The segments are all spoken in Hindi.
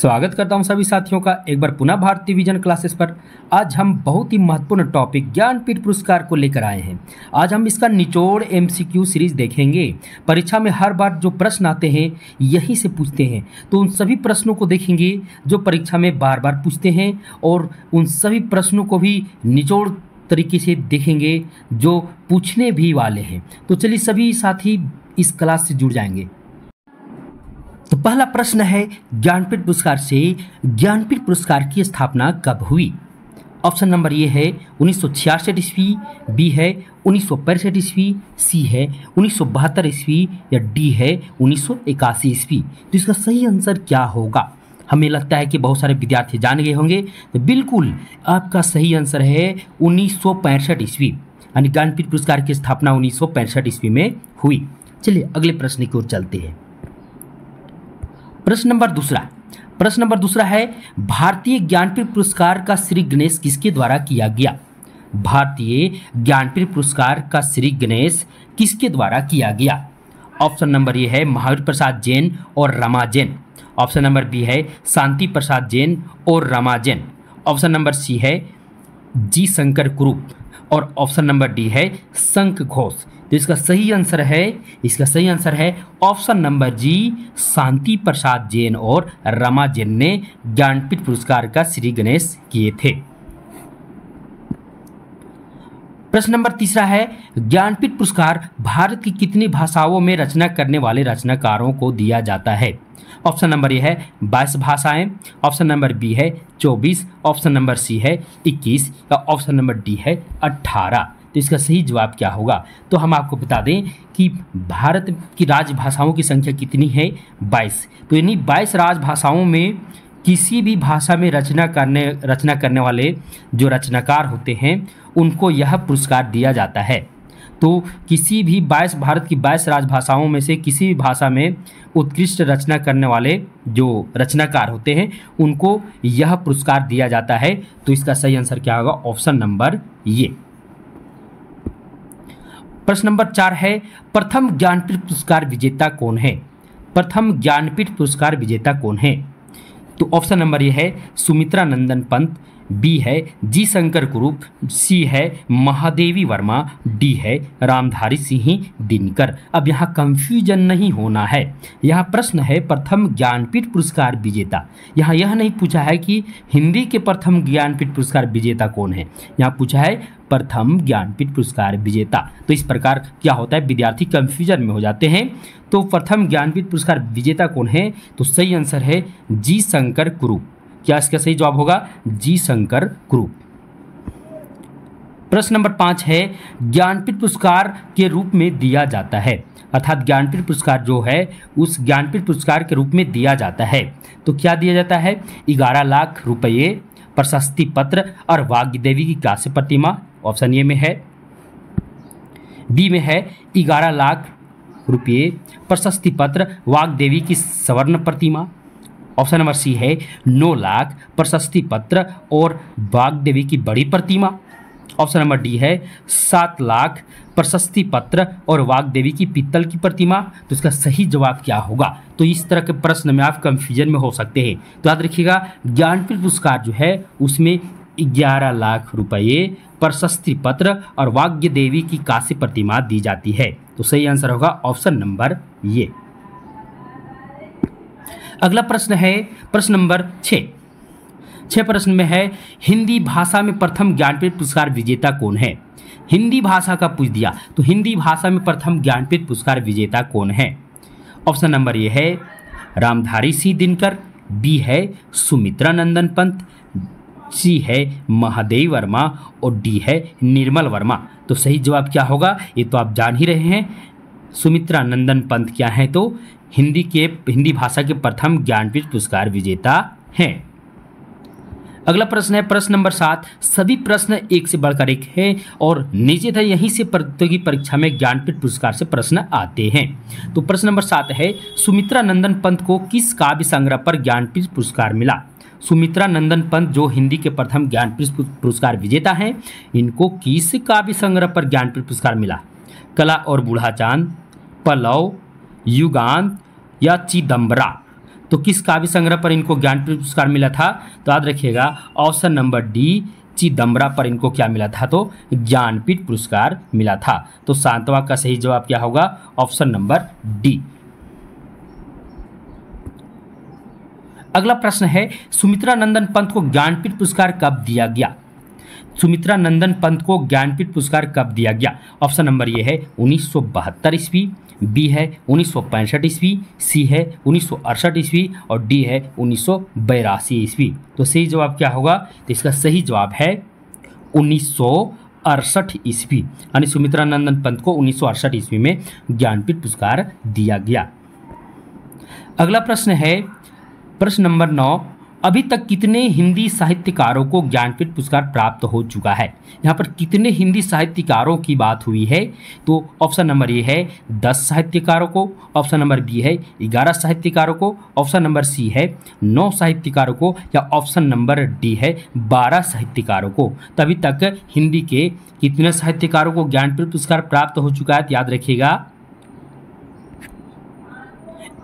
स्वागत करता हूं सभी साथियों का एक बार पुनः भारतीय विजन क्लासेस पर आज हम बहुत ही महत्वपूर्ण टॉपिक ज्ञानपीठ पुरस्कार को लेकर आए हैं आज हम इसका निचोड़ एमसीक्यू सीरीज देखेंगे परीक्षा में हर बार जो प्रश्न आते हैं यहीं से पूछते हैं तो उन सभी प्रश्नों को देखेंगे जो परीक्षा में बार बार पूछते हैं और उन सभी प्रश्नों को भी निचोड़ तरीके से देखेंगे जो पूछने भी वाले हैं तो चलिए सभी साथी इस क्लास से जुड़ जाएंगे तो पहला प्रश्न है ज्ञानपीठ पुरस्कार से ज्ञानपीठ पुरस्कार की स्थापना कब हुई ऑप्शन नंबर ये है उन्नीस सौ छियासठ ईस्वी बी है उन्नीस सौ पैंसठ ईस्वी सी है उन्नीस सौ बहत्तर ईस्वी या डी है उन्नीस सौ इक्यासी ईस्वी तो इसका सही आंसर क्या होगा हमें लगता है कि बहुत सारे विद्यार्थी जान गए होंगे तो बिल्कुल आपका सही आंसर है उन्नीस सौ पैंसठ ईस्वी यानी ज्ञानपीठ पुरस्कार की स्थापना उन्नीस सौ पैंसठ ईस्वी में हुई चलिए अगले प्रश्न की ओर चलते हैं प्रश्न नंबर दूसरा प्रश्न नंबर दूसरा है भारतीय ज्ञानपीठ पुरस्कार का श्री गणेश किसके द्वारा किया गया भारतीय ज्ञानपीठ पुरस्कार का श्री गणेश किसके द्वारा किया गया ऑप्शन नंबर ए है महावीर प्रसाद जैन और Rama Jain option number B है शांति प्रसाद जैन और Rama Jain option number C है जी शंकर कुरूप और ऑप्शन नंबर डी है शंख घोष तो इसका सही आंसर है इसका सही आंसर है option number G Shanti Prasad Jain और रमा जैन ने ज्ञानपीठ पुरस्कार का श्री गणेश किए थे प्रश्न नंबर तीसरा है ज्ञानपीठ पुरस्कार भारत की कितनी भाषाओं में रचना करने वाले रचनाकारों को दिया जाता है ऑप्शन नंबर ए है बाईस भाषाएं ऑप्शन नंबर बी है चौबीस ऑप्शन नंबर सी है इक्कीस और ऑप्शन नंबर डी है अट्ठारह तो इसका सही जवाब क्या होगा तो हम आपको बता दें कि भारत की राजभाषाओं की संख्या कितनी है बाईस तो यानी बाईस राजभाषाओं में किसी भी भाषा में रचना करने रचना करने वाले जो रचनाकार होते हैं उनको यह पुरस्कार दिया जाता है तो किसी भी बाईस भारत की बाईस राजभाषाओं में से किसी भी भाषा में उत्कृष्ट रचना करने वाले जो रचनाकार होते हैं उनको यह पुरस्कार दिया जाता है तो इसका सही आंसर क्या होगा ऑप्शन नंबर ये प्रश्न नंबर चार है प्रथम ज्ञानपीठ पुरस्कार विजेता कौन है प्रथम ज्ञानपीठ पुरस्कार विजेता कौन है तो ऑप्शन नंबर ये है सुमित्रा नंदन पंत बी है जी शंकर कुरूप सी है महादेवी वर्मा डी है रामधारी सिंह दिनकर अब यहाँ कंफ्यूजन नहीं होना है यहाँ प्रश्न है प्रथम ज्ञानपीठ पुरस्कार विजेता यहाँ यह नहीं पूछा है कि हिंदी के प्रथम ज्ञानपीठ पुरस्कार विजेता कौन है यहाँ पूछा है प्रथम ज्ञानपीठ पुरस्कार विजेता तो इस प्रकार क्या होता है विद्यार्थी कंफ्यूजन में हो जाते हैं तो प्रथम ज्ञानपीठ पुरस्कार विजेता कौन है तो सही आंसर है जी शंकर कुरूप क्या इसका सही जवाब होगा जी शंकर क्रूप प्रश्न नंबर पांच है ज्ञानपीठ पुरस्कार के रूप में दिया जाता है अर्थात ज्ञानपीठ पुरस्कार जो है उस ज्ञानपीठ पुरस्कार के रूप में दिया जाता है तो क्या दिया जाता है ग्यारह लाख रुपये प्रशस्ति पत्र और वाग्य देवी की काश्य प्रतिमा ऑप्शन ए में है बी में है ग्यारह लाख रुपये प्रशस्ति पत्र देवी की स्वर्ण प्रतिमा ऑप्शन नंबर सी है नौ लाख प्रशस्ति पत्र और देवी की बड़ी प्रतिमा ऑप्शन नंबर डी है सात लाख प्रशस्ति पत्र और देवी की पीतल की प्रतिमा तो इसका सही जवाब क्या होगा तो इस तरह के प्रश्न में आप कंफ्यूजन में हो सकते हैं तो याद रखिएगा ज्ञानपीठ पुरस्कार जो है उसमें ग्यारह लाख रुपये प्रशस्ति पत्र और वाग्य देवी की काशी प्रतिमा दी जाती है तो सही आंसर होगा ऑप्शन नंबर ये अगला प्रश्न है प्रश्न नंबर छः छः प्रश्न में है हिंदी भाषा में प्रथम ज्ञानपीठ पुरस्कार विजेता कौन है हिंदी भाषा का पूछ दिया तो हिंदी भाषा में प्रथम ज्ञानपीठ पुरस्कार विजेता कौन है ऑप्शन नंबर ये है रामधारी सिंह दिनकर बी है सुमित्रा नंदन पंत सी है महादेव वर्मा और डी है निर्मल वर्मा तो सही जवाब क्या होगा ये तो आप जान ही रहे हैं सुमित्रा नंदन पंत क्या है तो हिंदी के हिंदी भाषा के प्रथम ज्ञानपीठ पुरस्कार विजेता हैं अगला प्रश्न है प्रश्न नंबर सात सभी प्रश्न एक से बढ़कर एक है और नीचे था यहीं से प्रतियोगी परीक्षा में ज्ञानपीठ पुरस्कार से प्रश्न आते हैं तो प्रश्न नंबर सात है सुमित्रा नंदन पंत को किस काव्य संग्रह पर ज्ञानपीठ पुरस्कार मिला सुमित्रा नंदन पंत जो हिंदी के प्रथम ज्ञानपीठ पुरस्कार विजेता हैं इनको किस काव्य संग्रह पर ज्ञानपीठ पुरस्कार मिला कला और बूढ़ा चांद पलव युगांत या चिदम्बरा तो किस काव्य संग्रह पर इनको ज्ञान पुरस्कार मिला था तो याद रखिएगा ऑप्शन नंबर डी चिदम्बरा पर इनको क्या मिला था तो ज्ञानपीठ पुरस्कार मिला था तो सांतवा का सही जवाब क्या होगा ऑप्शन नंबर डी अगला प्रश्न है सुमित्रा नंदन पंत को ज्ञानपीठ पुरस्कार कब दिया गया सुमित्रा नंदन पंत को ज्ञानपीठ पुरस्कार कब दिया गया ऑप्शन नंबर ये है उन्नीस सौ बहत्तर ईस्वी बी है उन्नीस सौ पैंसठ ईस्वी सी है उन्नीस सौ अड़सठ ईस्वी और डी है उन्नीस सौ बयासी ईस्वी तो सही जवाब क्या होगा तो इसका सही जवाब है उन्नीस सौ अड़सठ ईस्वी यानी सुमित्रा नंदन पंत को उन्नीस सौ अड़सठ ईस्वी में ज्ञानपीठ पुरस्कार दिया गया अगला प्रश्न है प्रश्न नंबर नौ अभी तक कितने हिंदी साहित्यकारों को ज्ञानपीठ पुरस्कार प्राप्त हो चुका है यहाँ पर कितने हिंदी साहित्यकारों की बात हुई है तो ऑप्शन नंबर ए है दस साहित्यकारों को ऑप्शन नंबर बी है ग्यारह साहित्यकारों को ऑप्शन नंबर सी है नौ साहित्यकारों को या ऑप्शन नंबर डी है बारह साहित्यकारों को तभी तक हिंदी के कितने साहित्यकारों को ज्ञानपीठ पुरस्कार प्राप्त हो चुका है तो याद रखिएगा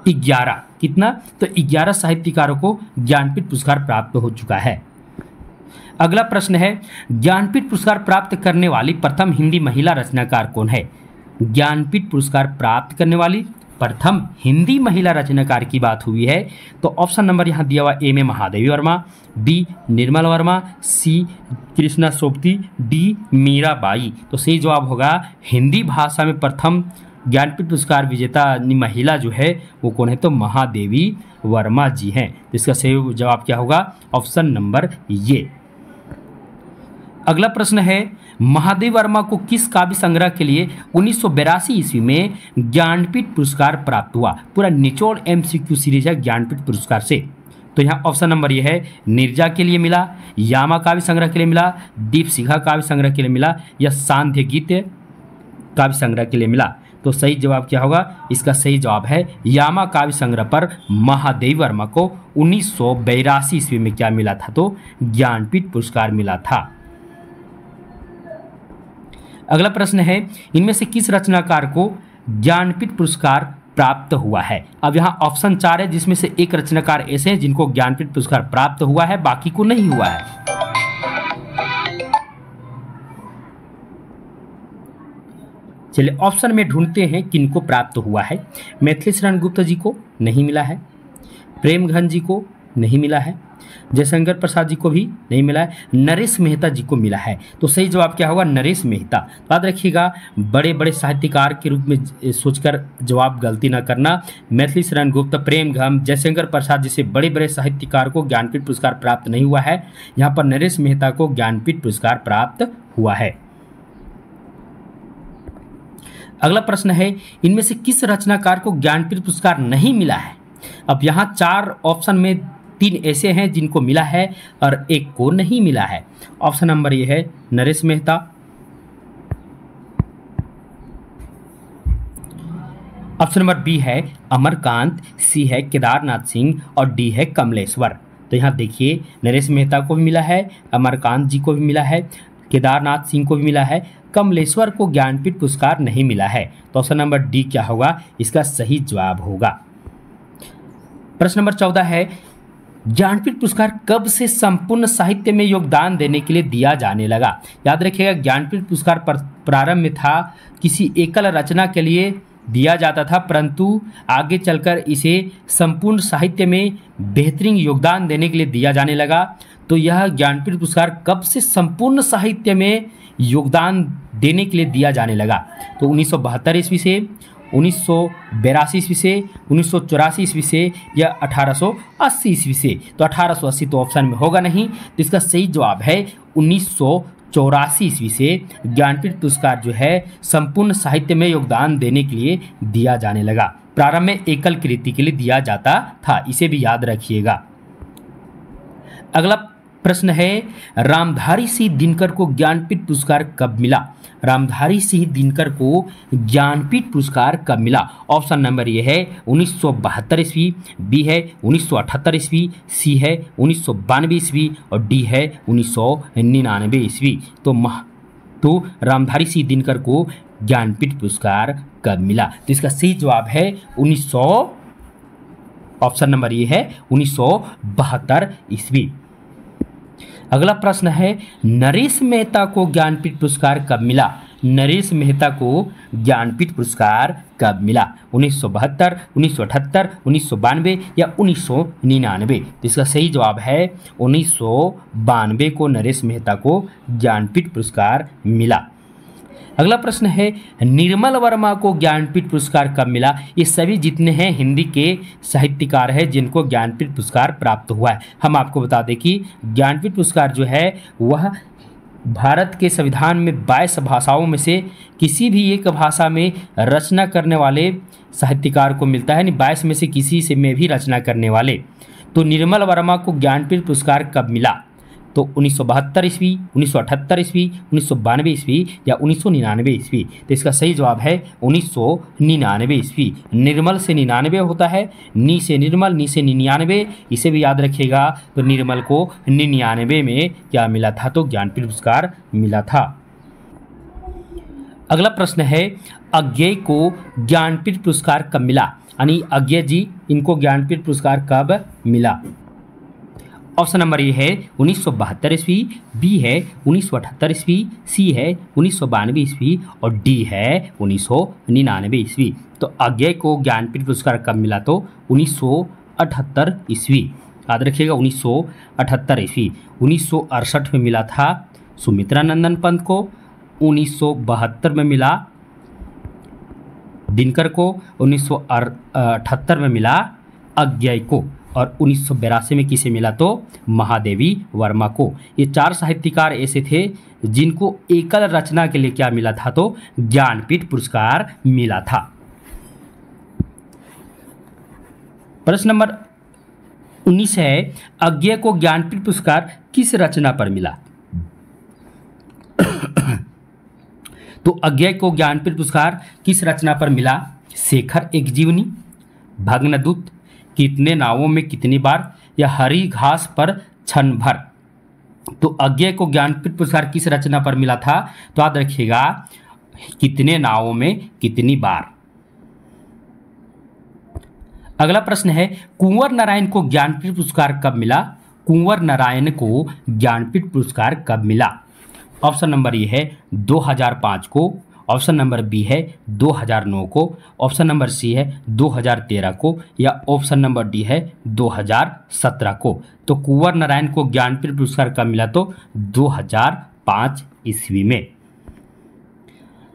ग्यारह कितना तो 11 साहित्यकारों को ज्ञानपीठ पुरस्कार प्राप्त हो चुका है अगला प्रश्न है ज्ञानपीठ पुरस्कार प्राप्त करने वाली प्रथम हिंदी महिला रचनाकार कौन है ज्ञानपीठ पुरस्कार प्राप्त करने वाली प्रथम हिंदी महिला रचनाकार की बात हुई है तो ऑप्शन नंबर यहां दिया हुआ ए में Mahadevi Verma B Nirmal Verma C Krishna Sobti D Meera Bai तो सही जवाब होगा हिंदी भाषा में प्रथम ज्ञानपीठ पुरस्कार विजेता महिला जो है वो कौन है तो महादेवी वर्मा जी हैं तो इसका सही जवाब क्या होगा ऑप्शन नंबर ये अगला प्रश्न है महादेव वर्मा को किस काव्य संग्रह के लिए उन्नीस ईस्वी में ज्ञानपीठ पुरस्कार प्राप्त हुआ पूरा निचोड़ एमसीक्यू सीरीज है ज्ञानपीठ पुरस्कार से तो यहाँ ऑप्शन नंबर ये है निर्जा के लिए मिला यामा काव्य संग्रह के लिए मिला दीप सिंघा काव्य संग्रह के लिए मिला या सांध्य गीत काव्य संग्रह के लिए मिला तो सही जवाब क्या होगा इसका सही जवाब है यामा काव्य संग्रह पर महादेव वर्मा को उन्नीस सौ ईस्वी में क्या मिला था तो ज्ञानपीठ पुरस्कार मिला था अगला प्रश्न है इनमें से किस रचनाकार को ज्ञानपीठ पुरस्कार प्राप्त हुआ है अब यहाँ ऑप्शन चार है जिसमें से एक रचनाकार ऐसे हैं जिनको ज्ञानपीठ पुरस्कार प्राप्त हुआ है बाकी को नहीं हुआ है चलिए ऑप्शन में ढूंढते हैं किनको प्राप्त हुआ है मैथिली शरण गुप्त जी को नहीं मिला है प्रेमघन जी को नहीं मिला है जयशंकर प्रसाद जी को भी नहीं मिला है नरेश मेहता जी को मिला है तो सही जवाब क्या होगा नरेश मेहता तो याद रखिएगा बड़े बड़े साहित्यकार के रूप में सोचकर जवाब गलती ना करना मैथिली शरण गुप्त प्रेम घम जयशंकर प्रसाद जैसे बड़े बड़े साहित्यकार को ज्ञानपीठ पुरस्कार प्राप्त नहीं हुआ है यहाँ पर नरेश मेहता को ज्ञानपीठ पुरस्कार प्राप्त हुआ है अगला प्रश्न है इनमें से किस रचनाकार को ज्ञानपीठ पुरस्कार नहीं मिला है अब यहाँ चार ऑप्शन में तीन ऐसे हैं जिनको मिला है और एक को नहीं मिला है ऑप्शन नंबर ये है Naresh Mehta option number B है अमरकांत सी है केदारनाथ सिंह और डी है कमलेश्वर तो यहाँ देखिए नरेश मेहता को भी मिला है अमरकांत जी को भी मिला है केदारनाथ सिंह को भी मिला है कमलेश्वर को ज्ञानपीठ पुरस्कार नहीं मिला है तो ऑप्शन नंबर डी क्या होगा इसका सही जवाब होगा प्रश्न नंबर चौदह है ज्ञानपीठ पुरस्कार कब से संपूर्ण साहित्य में योगदान देने के लिए दिया जाने लगा याद रखिएगा ज्ञानपीठ पुरस्कार प्रारंभ में था किसी एकल रचना के लिए दिया जाता था परंतु आगे चलकर इसे संपूर्ण साहित्य में बेहतरीन योगदान देने के लिए दिया जाने लगा तो यह ज्ञानपीठ पुरस्कार कब से संपूर्ण साहित्य में योगदान देने के लिए दिया जाने लगा तो उन्नीस सौ बहत्तर ईस्वी से उन्नीस सौ बेरासी ईस्वी से उन्नीस सौ चौरासी ईस्वी से या अठारह सौ अस्सी ईस्वी से तो अठारह सौ अस्सी तो ऑप्शन में होगा नहीं तो इसका सही जवाब है उन्नीस सौ चौरासी ईस्वी से ज्ञानपीठ पुरस्कार जो है संपूर्ण साहित्य में योगदान देने के लिए दिया जाने लगा प्रारंभ में एकल कृति के लिए दिया जाता था इसे भी याद रखिएगा अगला प्रश्न है रामधारी सिंह दिनकर को ज्ञानपीठ पुरस्कार कब मिला रामधारी सिंह दिनकर को ज्ञानपीठ पुरस्कार कब मिला ऑप्शन नंबर ये है उन्नीस सौ बहत्तर ईस्वी बी है उन्नीस सौ अठहत्तर ईस्वी सी है उन्नीस सौ बानवे ईस्वी और डी है उन्नीस सौ निन्यानवे ईस्वी तो मह तो रामधारी सिंह दिनकर को ज्ञानपीठ पुरस्कार कब मिला तो इसका सही जवाब है उन्नीस ऑप्शन नंबर ये है उन्नीस ईस्वी अगला प्रश्न है नरेश मेहता को ज्ञानपीठ पुरस्कार कब मिला नरेश मेहता को ज्ञानपीठ पुरस्कार कब मिला उन्नीस सौ बहत्तर उन्नीस सौ अठहत्तर उन्नीस सौ बानवे या उन्नीस सौ निन्यानवे तो इसका सही जवाब है उन्नीस सौ बानवे को नरेश मेहता को ज्ञानपीठ पुरस्कार मिला अगला प्रश्न है निर्मल वर्मा को ज्ञानपीठ पुरस्कार कब मिला ये सभी जितने हैं हिंदी के साहित्यकार हैं जिनको ज्ञानपीठ पुरस्कार प्राप्त हुआ है हम आपको बता दें कि ज्ञानपीठ पुरस्कार जो है वह भारत के संविधान में बाईस भाषाओं में से किसी भी एक भाषा में रचना करने वाले साहित्यकार को मिलता है यानी बाईस में से किसी से में भी रचना करने वाले तो निर्मल वर्मा को ज्ञानपीठ पुरस्कार कब मिला तो उन्नीस सौ बहत्तर ईस्वी उन्नीस सौ अठहत्तर ईस्वी उन्नीस सौ बानवे ईस्वी या उन्नीस सौ निन्यानवे ईस्वी तो इसका सही जवाब है उन्नीस सौ निन्यानवे ईस्वी निर्मल से निन्यानवे होता है नी से निर्मल नी से निन्यानवे इसे भी याद रखिएगा तो निर्मल को निन्यानवे में क्या मिला था तो ज्ञानपीठ पुरस्कार मिला था अगला प्रश्न है अज्ञे को ज्ञानपीठ पुरस्कार कब मिला यानी अज्ञे जी इनको ज्ञानपीठ पुरस्कार कब मिला ऑप्शन नंबर ए है उन्नीस सौ बहत्तर ईस्वी बी है उन्नीस सौ अठहत्तर ईस्वी सी है उन्नीस सौ बानवे ईस्वी और डी है उन्नीस सौ निन्यानवे ईस्वी तो अज्ञय को ज्ञानपीठ पुरस्कार कब मिला तो उन्नीस सौ अठहत्तर ईस्वी याद रखिएगा उन्नीस सौ अठहत्तर ईस्वी उन्नीस सौ अड़सठ में मिला था सुमित्रा नंदन पंत को उन्नीस सौ बहत्तर में मिला दिनकर को उन्नीस सौ अठहत्तर में मिला अज्ञय को और उन्नीस में किसे मिला तो महादेवी वर्मा को ये चार साहित्यकार ऐसे थे जिनको एकल रचना के लिए क्या मिला था तो ज्ञानपीठ पुरस्कार मिला था प्रश्न नंबर उन्नीस है अज्ञ को ज्ञानपीठ पुरस्कार किस रचना पर मिला तो अज्ञ को ज्ञानपीठ पुरस्कार किस रचना पर मिला शेखर एक जीवनी भग्नदूत कितने नावों में कितनी बार या हरी घास पर क्षण भर तो अज्ञे को ज्ञानपीठ पुरस्कार किस रचना पर मिला था तो याद रखिएगा कितने नावों में कितनी बार अगला प्रश्न है कुंवर नारायण को ज्ञानपीठ पुरस्कार कब मिला कुंवर नारायण को ज्ञानपीठ पुरस्कार कब मिला ऑप्शन नंबर ये है 2005 को ऑप्शन नंबर बी है 2009 को ऑप्शन नंबर सी है 2013 को या ऑप्शन नंबर डी है 2017 को तो कुंवर नारायण को ज्ञानपीठ पुरस्कार कब मिला तो 2005 ईस्वी में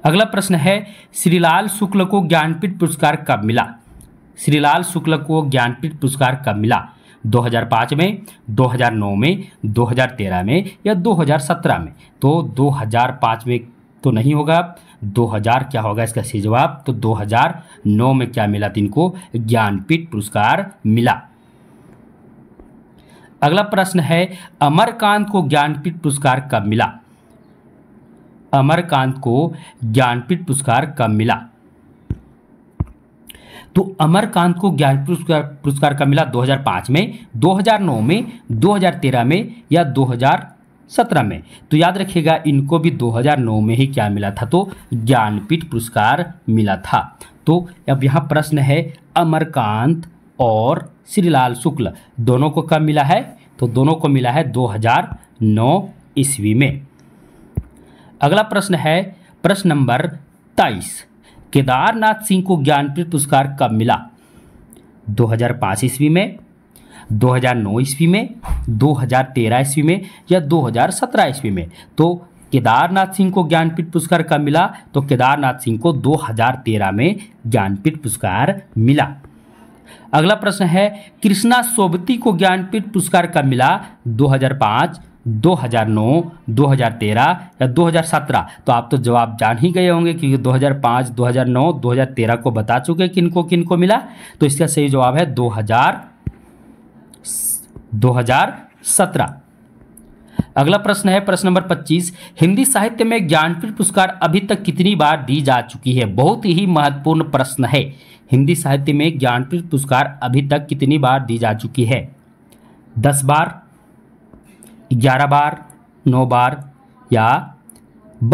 अगला प्रश्न है श्रीलाल शुक्ल को ज्ञानपीठ पुरस्कार कब मिला श्रीलाल शुक्ल को ज्ञानपीठ पुरस्कार कब मिला 2005 में 2009 में 2013 में या 2017 में तो 2005 में तो नहीं होगा 2000 क्या होगा इसका सही जवाब तो 2009 में क्या मिला तीन को ज्ञानपीठ पुरस्कार मिला अगला प्रश्न है अमरकांत को ज्ञानपीठ पुरस्कार कब मिला अमरकांत को ज्ञानपीठ पुरस्कार कब मिला तो अमरकांत को ज्ञानपीठ पुरस्कार पुरस्कार कब मिला 2005 में 2009 में 2013 में या सत्रह में तो याद रखिएगा इनको भी 2009 में ही क्या मिला था तो ज्ञानपीठ पुरस्कार मिला था तो अब यहाँ प्रश्न है अमरकांत और श्रीलाल शुक्ल दोनों को कब मिला है तो दोनों को मिला है 2009 ईस्वी में अगला प्रश्न है प्रश्न नंबर 23 केदारनाथ सिंह को ज्ञानपीठ पुरस्कार कब मिला 2005 ईस्वी में 2009 ईस्वी में 2013 ईस्वी में या 2017 ईस्वी में तो केदारनाथ सिंह को ज्ञानपीठ पुरस्कार कब मिला तो केदारनाथ सिंह को 2013 में ज्ञानपीठ पुरस्कार मिला अगला प्रश्न है कृष्णा सोबती को ज्ञानपीठ पुरस्कार कब मिला 2005 2009, 2013 या 2017 तो आप तो जवाब जान ही गए होंगे क्योंकि 2005, 2009, 2013 को बता चुके किनको किनको मिला तो इसका सही जवाब है 2017 अगला प्रश्न है प्रश्न नंबर 25 हिंदी साहित्य में ज्ञानपीठ पुरस्कार अभी तक कितनी बार दी जा चुकी है बहुत ही महत्वपूर्ण प्रश्न है हिंदी साहित्य में ज्ञानपीठ पुरस्कार अभी तक कितनी बार दी जा चुकी है दस बार ग्यारह बार नौ बार या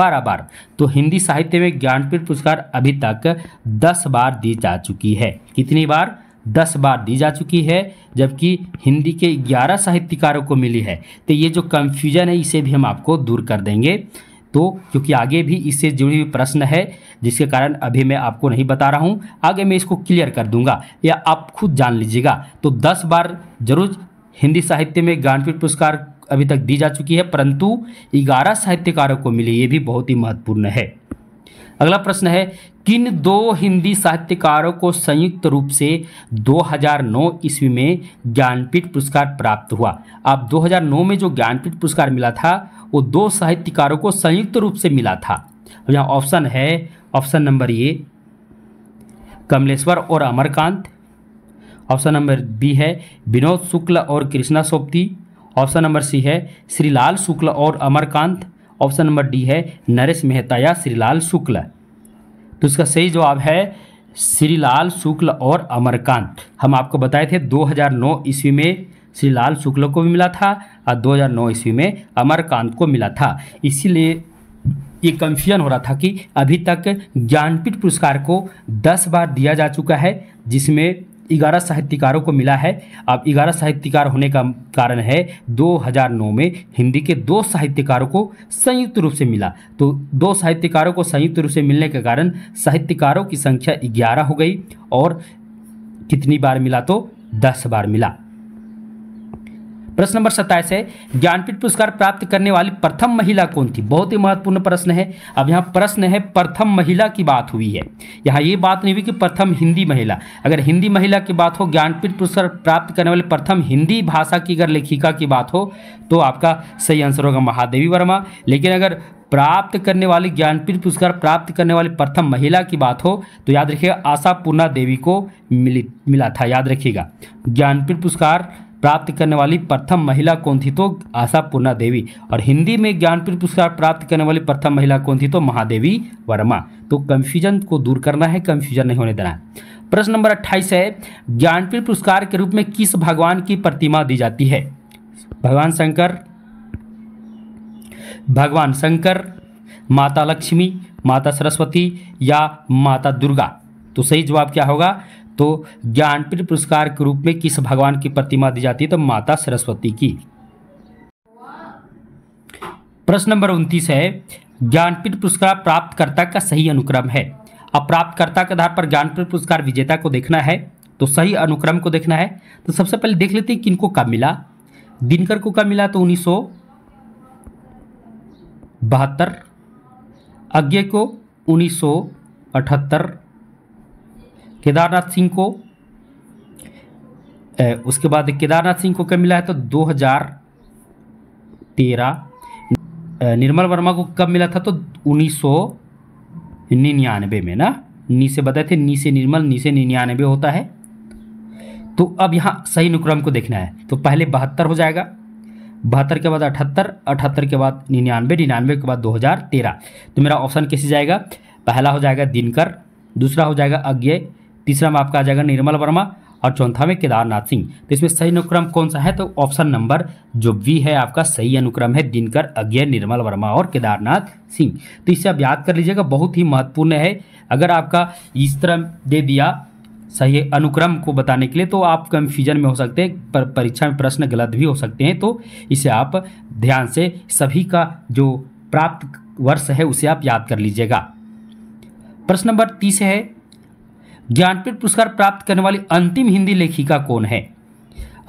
बारह बार तो हिंदी साहित्य में ज्ञानपीठ पुरस्कार अभी तक दस बार दी जा चुकी है कितनी बार दस बार दी जा चुकी है जबकि हिंदी के ग्यारह साहित्यकारों को मिली है तो ये जो कन्फ्यूजन है इसे भी हम आपको दूर कर देंगे तो क्योंकि आगे भी इससे जुड़ी हुई प्रश्न है जिसके कारण अभी मैं आपको नहीं बता रहा हूँ आगे मैं इसको क्लियर कर दूंगा या आप खुद जान लीजिएगा तो दस बार जरूर हिंदी साहित्य में ज्ञानपीठ पुरस्कार अभी तक दी जा चुकी है परंतु ग्यारह साहित्यकारों को मिली ये भी बहुत ही महत्वपूर्ण है अगला प्रश्न है किन दो हिंदी साहित्यकारों को संयुक्त रूप से 2009 ईस्वी में ज्ञानपीठ पुरस्कार प्राप्त हुआ अब 2009 में जो ज्ञानपीठ पुरस्कार मिला था वो दो साहित्यकारों को संयुक्त रूप से मिला था यहाँ ऑप्शन है ऑप्शन नंबर ए कमलेश्वर और अमरकांत ऑप्शन नंबर बी है विनोद शुक्ल और Krishna Sobti option number C है श्रीलाल शुक्ल और अमरकांत ऑप्शन नंबर डी है नरेश मेहता या श्रीलाल शुक्ल तो इसका सही जवाब है श्रीलाल शुक्ल और अमरकांत हम आपको बताए थे 2009 ईस्वी में श्रीलाल शुक्ल को भी मिला था और 2009 ईस्वी में अमरकांत को मिला था इसीलिए ये कन्फ्यूजन हो रहा था कि अभी तक ज्ञानपीठ पुरस्कार को 10 बार दिया जा चुका है जिसमें ग्यारह साहित्यकारों को मिला है अब ग्यारह साहित्यकार होने का कारण है 2009 में हिंदी के दो साहित्यकारों को संयुक्त रूप से मिला तो दो साहित्यकारों को संयुक्त रूप से मिलने के कारण साहित्यकारों की संख्या ग्यारह हो गई और कितनी बार मिला तो दस बार मिला प्रश्न नंबर सत्ताईस है ज्ञानपीठ पुरस्कार प्राप्त करने वाली प्रथम महिला कौन थी बहुत ही महत्वपूर्ण प्रश्न है अब यहाँ प्रश्न है प्रथम महिला की बात हुई है यहाँ ये बात नहीं हुई कि प्रथम हिंदी महिला अगर हिंदी महिला की बात हो ज्ञानपीठ पुरस्कार प्राप्त करने वाली प्रथम हिंदी भाषा की अगर लेखिका की बात हो तो आपका सही आंसर होगा महादेवी वर्मा लेकिन अगर प्राप्त करने वाली ज्ञानपीठ पुरस्कार प्राप्त करने वाली प्रथम महिला की बात हो तो याद रखिएगा आशा पूर्णा देवी को मिली मिला था याद रखिएगा ज्ञानपीठ पुरस्कार प्राप्त करने वाली प्रथम महिला कौन थी तो आशा पूर्णा देवी और हिंदी में ज्ञानपीठ पुरस्कार प्राप्त करने वाली प्रथम महिला कौन थी तो महादेवी वर्मा तो कंफ्यूजन को दूर करना है कंफ्यूजन नहीं होने देना प्रश्न नंबर अट्ठाईस है ज्ञानपीठ पुरस्कार के रूप में किस भगवान की प्रतिमा दी जाती है भगवान शंकर भगवान शंकर माता लक्ष्मी माता सरस्वती या माता दुर्गा तो सही जवाब क्या होगा तो ज्ञानपीठ पुरस्कार के रूप में किस भगवान की प्रतिमा दी जाती है तो माता सरस्वती की प्रश्न नंबर उनतीस है ज्ञानपीठ पुरस्कार प्राप्तकर्ता का सही अनुक्रम है अब प्राप्तकर्ता के आधार पर ज्ञानपीठ पुरस्कार विजेता को देखना है तो सही अनुक्रम को देखना है तो सबसे पहले देख लेते हैं किनको कब मिला दिनकर को कब मिला तो उन्नीस सौ बहत्तर अज्ञे को उन्नीस सौ अठहत्तर केदारनाथ सिंह को उसके बाद केदारनाथ सिंह को कब मिला है तो 2013 निर्मल वर्मा को कब मिला था तो उन्नीस निन्यानवे में ना नी से बताए थे नी से निर्मल नी से निन्यानवे होता है तो अब यहाँ सही अनुक्रम को देखना है तो पहले बहत्तर हो जाएगा बहत्तर के बाद अठहत्तर अठहत्तर के बाद निन्यानवे निन्यानवे के बाद दो हज़ार तेरह तो मेरा ऑप्शन कैसे जाएगा पहला हो जाएगा दिनकर दूसरा हो जाएगा अज्ञे तीसरा में आपका आ जाएगा निर्मल वर्मा और चौथा में केदारनाथ सिंह तो इसमें सही अनुक्रम कौन सा है तो ऑप्शन नंबर जो बी है आपका सही अनुक्रम है दिनकर अज्ञा निर्मल वर्मा और केदारनाथ सिंह तो इसे आप याद कर लीजिएगा बहुत ही महत्वपूर्ण है अगर आपका इस तरह दे दिया सही अनुक्रम को बताने के लिए तो आप कन्फ्यूजन में हो सकते हैं पर परीक्षा में प्रश्न गलत भी हो सकते हैं तो इसे आप ध्यान से सभी का जो प्राप्त वर्ष है उसे आप याद कर लीजिएगा प्रश्न नंबर तीस है ज्ञानपीठ पुरस्कार प्राप्त करने वाली अंतिम हिंदी लेखिका कौन है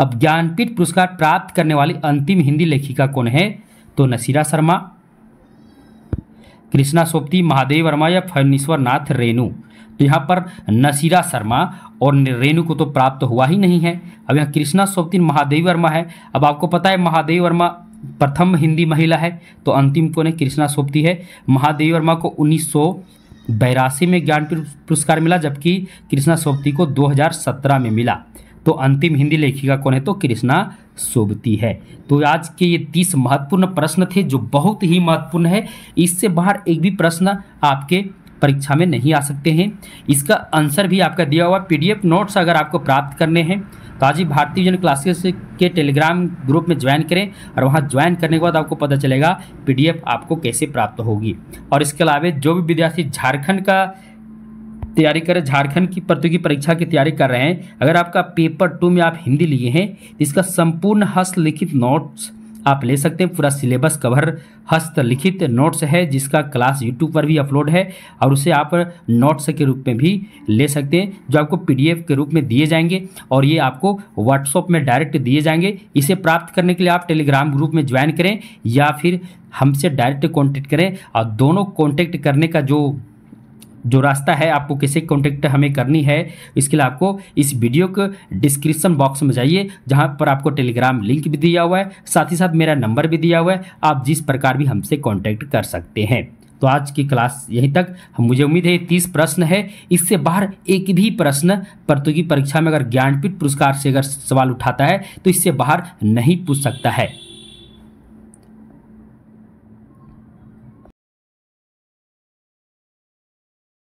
अब ज्ञानपीठ पुरस्कार प्राप्त करने वाली अंतिम हिंदी लेखिका कौन है तो नसीरा शर्मा कृष्णा सोप्ती महादेव वर्मा या फणीश्वर नाथ रेणु तो यहाँ पर नसीरा शर्मा और रेणु को तो प्राप्त हुआ ही नहीं है अब यहाँ कृष्णा सोप्ती महादेव वर्मा है अब आपको पता है महादेव वर्मा प्रथम हिंदी महिला है तो अंतिम कौन है कृष्णा सोप्ती है महादेव वर्मा को उन्नीस बैरासी में ज्ञान पुरस्कार मिला जबकि कृष्णा सोबती को 2017 में मिला तो अंतिम हिंदी लेखिका कौन है तो कृष्णा सोबती है तो आज के ये तीस महत्वपूर्ण प्रश्न थे जो बहुत ही महत्वपूर्ण है इससे बाहर एक भी प्रश्न आपके परीक्षा में नहीं आ सकते हैं इसका आंसर भी आपका दिया हुआ पीडीएफ नोट्स अगर आपको प्राप्त करने हैं तो आज ही भारतीय जन क्लासेस के टेलीग्राम ग्रुप में ज्वाइन करें और वहाँ ज्वाइन करने के बाद आपको पता चलेगा पीडीएफ आपको कैसे प्राप्त होगी और इसके अलावा जो भी विद्यार्थी झारखंड का तैयारी करें झारखंड की प्रतियोगी परीक्षा की तैयारी कर रहे हैं अगर आपका पेपर टू में आप हिंदी लिए हैं तो इसका संपूर्ण हस्तलिखित नोट्स आप ले सकते हैं पूरा सिलेबस कवर हस्तलिखित नोट्स है जिसका क्लास यूट्यूब पर भी अपलोड है और उसे आप नोट्स के रूप में भी ले सकते हैं जो आपको पीडीएफ के रूप में दिए जाएंगे और ये आपको व्हाट्सअप में डायरेक्ट दिए जाएंगे इसे प्राप्त करने के लिए आप टेलीग्राम ग्रुप में ज्वाइन करें या फिर हमसे डायरेक्ट कॉन्टेक्ट करें और दोनों कॉन्टेक्ट करने का जो जो रास्ता है आपको कैसे कॉन्टेक्ट हमें करनी है इसके लिए आपको इस वीडियो को डिस्क्रिप्सन बॉक्स में जाइए जहाँ पर आपको टेलीग्राम लिंक भी दिया हुआ है साथ ही साथ मेरा नंबर भी दिया हुआ है आप जिस प्रकार भी हमसे कॉन्टैक्ट कर सकते हैं तो आज की क्लास यहीं तक हम मुझे उम्मीद है तीस प्रश्न है इससे बाहर एक भी प्रश्न प्रतियोगी परीक्षा में अगर ज्ञानपीठ पुरस्कार से अगर सवाल उठाता है तो इससे बाहर नहीं पूछ सकता है